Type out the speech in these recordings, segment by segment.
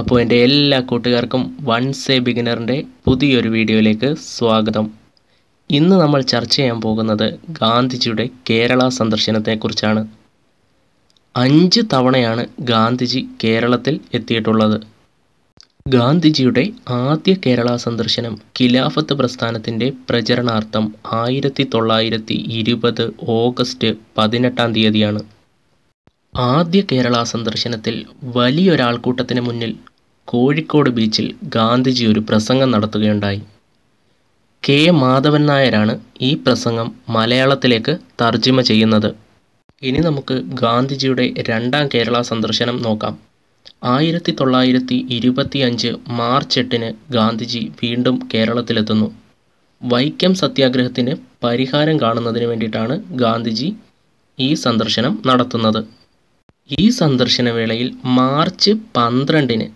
അപ്പോൾ എൻ്റെ എല്ലാ കൂട്ടുകാർക്കും വൺസ് എ ബിഗിനറിൻ്റെ പുതിയൊരു വീഡിയോയിലേക്ക് സ്വാഗതം ഇന്ന് നമ്മൾ ചർച്ച ചെയ്യാൻ പോകുന്നത് ഗാന്ധിജിയുടെ കേരള സന്ദർശനത്തെക്കുറിച്ചാണ് അഞ്ച് തവണയാണ് ഗാന്ധിജി കേരളത്തിൽ എത്തിയിട്ടുള്ളത് ഗാന്ധിജിയുടെ ആദ്യ കേരള സന്ദർശനം ഖിലാഫത്ത് പ്രസ്ഥാനത്തിൻ്റെ പ്രചരണാർത്ഥം ആയിരത്തി തൊള്ളായിരത്തി ഇരുപത് ഓഗസ്റ്റ് പതിനെട്ടാം തീയതിയാണ് ആദ്യ കേരള സന്ദർശനത്തിൽ വലിയൊരാൾക്കൂട്ടത്തിന് മുന്നിൽ കോഴിക്കോട് ബീച്ചിൽ ഗാന്ധിജി ഒരു പ്രസംഗം നടത്തുകയുണ്ടായി കെ മാധവൻ നായരാണ് ഈ പ്രസംഗം മലയാളത്തിലേക്ക് തർജിമ ചെയ്യുന്നത് ഇനി നമുക്ക് ഗാന്ധിജിയുടെ രണ്ടാം കേരള സന്ദർശനം നോക്കാം ആയിരത്തി തൊള്ളായിരത്തി ഇരുപത്തി അഞ്ച് മാർച്ച് എട്ടിന് ഗാന്ധിജി വീണ്ടും കേരളത്തിലെത്തുന്നു വൈക്കം സത്യാഗ്രഹത്തിന് പരിഹാരം കാണുന്നതിന് വേണ്ടിയിട്ടാണ് ഗാന്ധിജി ഈ സന്ദർശനം നടത്തുന്നത് ഈ സന്ദർശനവേളയിൽ മാർച്ച് പന്ത്രണ്ടിന്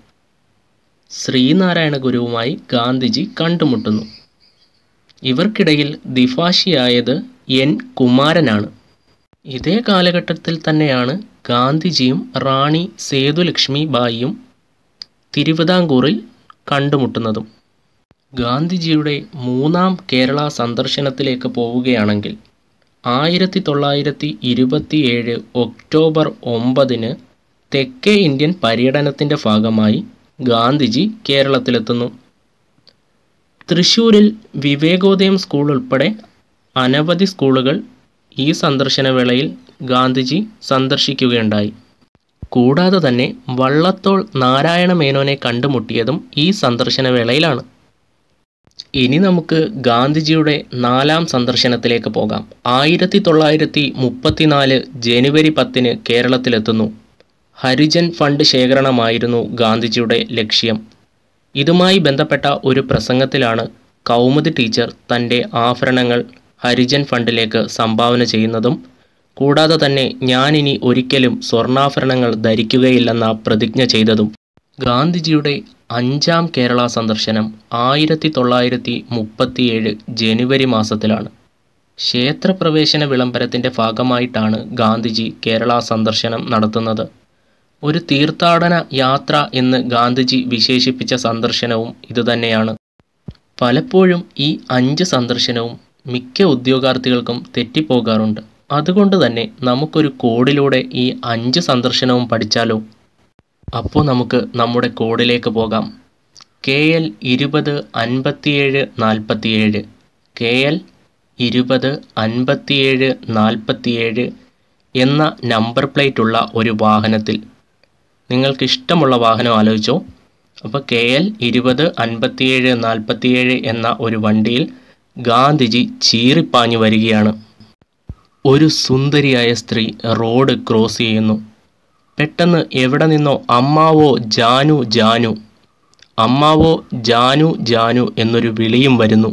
ശ്രീനാരായണ ഗുരുവുമായി ഗാന്ധിജി കണ്ടുമുട്ടുന്നു ഇവർക്കിടയിൽ ദിഫാഷിയായത് എൻ കുമാരനാണ് ഇതേ കാലഘട്ടത്തിൽ തന്നെയാണ് ഗാന്ധിജിയും റാണി സേതുലക്ഷ്മി ബായിയും തിരുവിതാംകൂറിൽ കണ്ടുമുട്ടുന്നതും ഗാന്ധിജിയുടെ മൂന്നാം കേരള സന്ദർശനത്തിലേക്ക് പോവുകയാണെങ്കിൽ ആയിരത്തി തൊള്ളായിരത്തി ഇരുപത്തിയേഴ് ഒക്ടോബർ ഒമ്പതിന് തെക്കേ ഇന്ത്യൻ പര്യടനത്തിൻ്റെ ഭാഗമായി ഗാന്ധിജി കേരളത്തിലെത്തുന്നു തൃശ്ശൂരിൽ വിവേകോദയം സ്കൂൾ ഉൾപ്പെടെ അനവധി സ്കൂളുകൾ ഈ സന്ദർശനവേളയിൽ ഗാന്ധിജി സന്ദർശിക്കുകയുണ്ടായി കൂടാതെ തന്നെ വള്ളത്തോൾ നാരായണ മേനോനെ കണ്ടുമുട്ടിയതും ഈ സന്ദർശനവേളയിലാണ് ഇനി നമുക്ക് ഗാന്ധിജിയുടെ നാലാം സന്ദർശനത്തിലേക്ക് പോകാം ആയിരത്തി തൊള്ളായിരത്തി മുപ്പത്തിനാല് ജനുവരി പത്തിന് കേരളത്തിലെത്തുന്നു ഹരിജൻ ഫണ്ട് ശേഖരണമായിരുന്നു ഗാന്ധിജിയുടെ ലക്ഷ്യം ഇതുമായി ബന്ധപ്പെട്ട ഒരു പ്രസംഗത്തിലാണ് കൗമുദി ടീച്ചർ തൻ്റെ ആഭരണങ്ങൾ ഹരിജൻ ഫണ്ടിലേക്ക് സംഭാവന ചെയ്യുന്നതും കൂടാതെ തന്നെ ഞാനിനി ഒരിക്കലും സ്വർണ്ണാഭരണങ്ങൾ ധരിക്കുകയില്ലെന്ന പ്രതിജ്ഞ ചെയ്തതും ഗാന്ധിജിയുടെ അഞ്ചാം കേരള സന്ദർശനം ആയിരത്തി തൊള്ളായിരത്തി മുപ്പത്തിയേഴ് ജനുവരി മാസത്തിലാണ് ക്ഷേത്രപ്രവേശന വിളംബരത്തിൻ്റെ ഭാഗമായിട്ടാണ് ഗാന്ധിജി കേരള സന്ദർശനം നടത്തുന്നത് ഒരു തീർത്ഥാടന യാത്ര എന്ന് ഗാന്ധിജി വിശേഷിപ്പിച്ച സന്ദർശനവും ഇതുതന്നെയാണ് പലപ്പോഴും ഈ അഞ്ച് സന്ദർശനവും മിക്ക ഉദ്യോഗാർത്ഥികൾക്കും തെറ്റിപ്പോകാറുണ്ട് അതുകൊണ്ട് തന്നെ നമുക്കൊരു കോഡിലൂടെ ഈ അഞ്ച് സന്ദർശനവും പഠിച്ചാലോ അപ്പോൾ നമുക്ക് നമ്മുടെ കോഡിലേക്ക് പോകാം കെ എൽ ഇരുപത് അൻപത്തിയേഴ് നാൽപ്പത്തിയേഴ് കെ എൽ ഇരുപത് അൻപത്തിയേഴ് നാൽപ്പത്തിയേഴ് എന്ന നമ്പർ പ്ലേറ്റ് ഉള്ള ഒരു വാഹനത്തിൽ നിങ്ങൾക്ക് ഇഷ്ടമുള്ള വാഹനം ആലോചിച്ചോ അപ്പോൾ കെ എൽ ഇരുപത് അൻപത്തിയേഴ് നാൽപ്പത്തിയേഴ് എന്ന ഒരു വണ്ടിയിൽ ഗാന്ധിജി ചീറിപ്പാഞ്ഞു വരികയാണ് ഒരു സുന്ദരിയായ സ്ത്രീ റോഡ് ക്രോസ് ചെയ്യുന്നു പെട്ടെന്ന് എവിടെ നിന്നോ അമ്മാവോ ജാനു ജാനു അമ്മാവോ ജാനു ജാനു എന്നൊരു വിളിയും വരുന്നു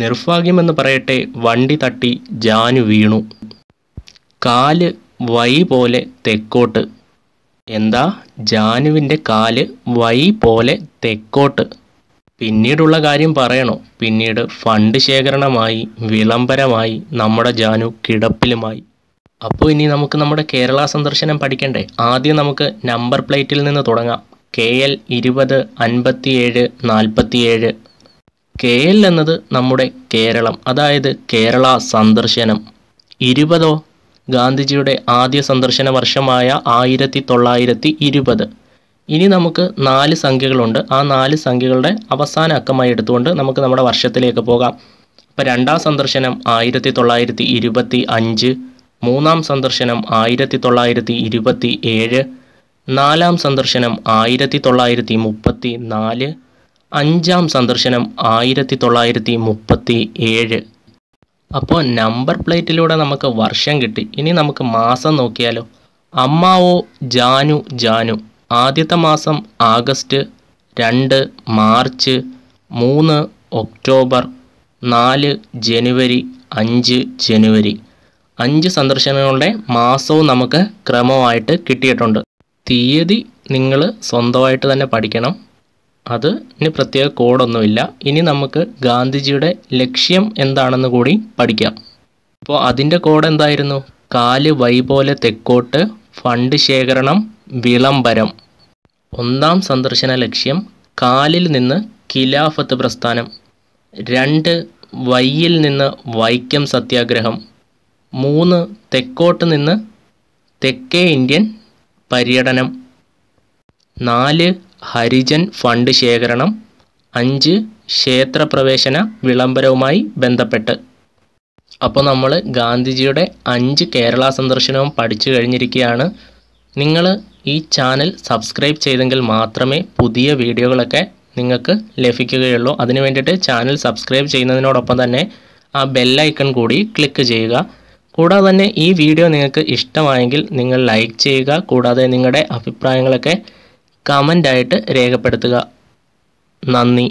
നിർഭാഗ്യമെന്ന് പറയട്ടെ വണ്ടി തട്ടി ജാനു വീണു കാല് വൈ പോലെ തെക്കോട്ട് എന്താ ജാനുവിൻ്റെ കാല് വൈ പോലെ തെക്കോട്ട് പിന്നീടുള്ള കാര്യം പറയണോ പിന്നീട് ഫണ്ട് ശേഖരണമായി വിളംബരമായി നമ്മുടെ ജാനു കിടപ്പിലുമായി അപ്പോൾ ഇനി നമുക്ക് നമ്മുടെ കേരള സന്ദർശനം പഠിക്കണ്ടേ ആദ്യം നമുക്ക് നമ്പർ പ്ലേറ്റിൽ നിന്ന് തുടങ്ങാം കെ എൽ ഇരുപത് അൻപത്തിയേഴ് നാൽപ്പത്തിയേഴ് കെ എൽ എന്നത് നമ്മുടെ കേരളം അതായത് കേരള സന്ദർശനം ഇരുപതോ ഗാന്ധിജിയുടെ ആദ്യ സന്ദർശന വർഷമായ ആയിരത്തി തൊള്ളായിരത്തി ഇരുപത് ഇനി നമുക്ക് നാല് സംഖ്യകളുണ്ട് ആ നാല് സംഖ്യകളുടെ അവസാന അക്കമായി എടുത്തുകൊണ്ട് നമുക്ക് നമ്മുടെ വർഷത്തിലേക്ക് പോകാം അപ്പോൾ രണ്ടാം സന്ദർശനം ആയിരത്തി തൊള്ളായിരത്തി ഇരുപത്തി അഞ്ച് മൂന്നാം സന്ദർശനം ആയിരത്തി തൊള്ളായിരത്തി ഇരുപത്തി ഏഴ് നാലാം സന്ദർശനം ആയിരത്തി തൊള്ളായിരത്തി മുപ്പത്തി നാല് അഞ്ചാം സന്ദർശനം ആയിരത്തി തൊള്ളായിരത്തി മുപ്പത്തി ഏഴ് അപ്പോൾ നമ്പർ പ്ലേറ്റിലൂടെ നമുക്ക് വർഷം കിട്ടി ഇനി നമുക്ക് മാസം നോക്കിയാലോ അമ്മാവോ ജാനു ജാനു ആദ്യത്തെ മാസം ആഗസ്റ്റ് രണ്ട് മാർച്ച് മൂന്ന് ഒക്ടോബർ നാല് ജനുവരി അഞ്ച് ജനുവരി അഞ്ച് സന്ദർശനങ്ങളുടെ മാസവും നമുക്ക് ക്രമമായിട്ട് കിട്ടിയിട്ടുണ്ട് തീയതി നിങ്ങൾ സ്വന്തമായിട്ട് തന്നെ പഠിക്കണം അതിന് പ്രത്യേക കോഡൊന്നുമില്ല ഇനി നമുക്ക് ഗാന്ധിജിയുടെ ലക്ഷ്യം എന്താണെന്ന് കൂടി പഠിക്കാം അപ്പോൾ അതിൻ്റെ കോഡ് എന്തായിരുന്നു കാല് വൈ പോലെ തെക്കോട്ട് ഫണ്ട് ശേഖരണം വിളംബരം ഒന്നാം സന്ദർശന ലക്ഷ്യം കാലിൽ നിന്ന് ഖിലാഫത്ത് പ്രസ്ഥാനം രണ്ട് വൈയിൽ നിന്ന് വൈക്കം സത്യാഗ്രഹം മൂന്ന് തെക്കോട്ട് നിന്ന് തെക്കേ ഇന്ത്യൻ പര്യടനം നാല് ഹരിജൻ ഫണ്ട് ശേഖരണം അഞ്ച് ക്ഷേത്രപ്രവേശന വിളംബരവുമായി ബന്ധപ്പെട്ട് അപ്പോൾ നമ്മൾ ഗാന്ധിജിയുടെ അഞ്ച് കേരള സന്ദർശനവും പഠിച്ചു കഴിഞ്ഞിരിക്കുകയാണ് നിങ്ങൾ ഈ ചാനൽ സബ്സ്ക്രൈബ് ചെയ്തെങ്കിൽ മാത്രമേ പുതിയ വീഡിയോകളൊക്കെ നിങ്ങൾക്ക് ലഭിക്കുകയുള്ളൂ അതിനു വേണ്ടിയിട്ട് ചാനൽ സബ്സ്ക്രൈബ് ചെയ്യുന്നതിനോടൊപ്പം തന്നെ ആ ബെല്ലൈക്കൺ കൂടി ക്ലിക്ക് ചെയ്യുക കൂടാതെ തന്നെ ഈ വീഡിയോ നിങ്ങൾക്ക് ഇഷ്ടമായെങ്കിൽ നിങ്ങൾ ലൈക്ക് ചെയ്യുക കൂടാതെ നിങ്ങളുടെ അഭിപ്രായങ്ങളൊക്കെ കമൻ്റായിട്ട് രേഖപ്പെടുത്തുക നന്ദി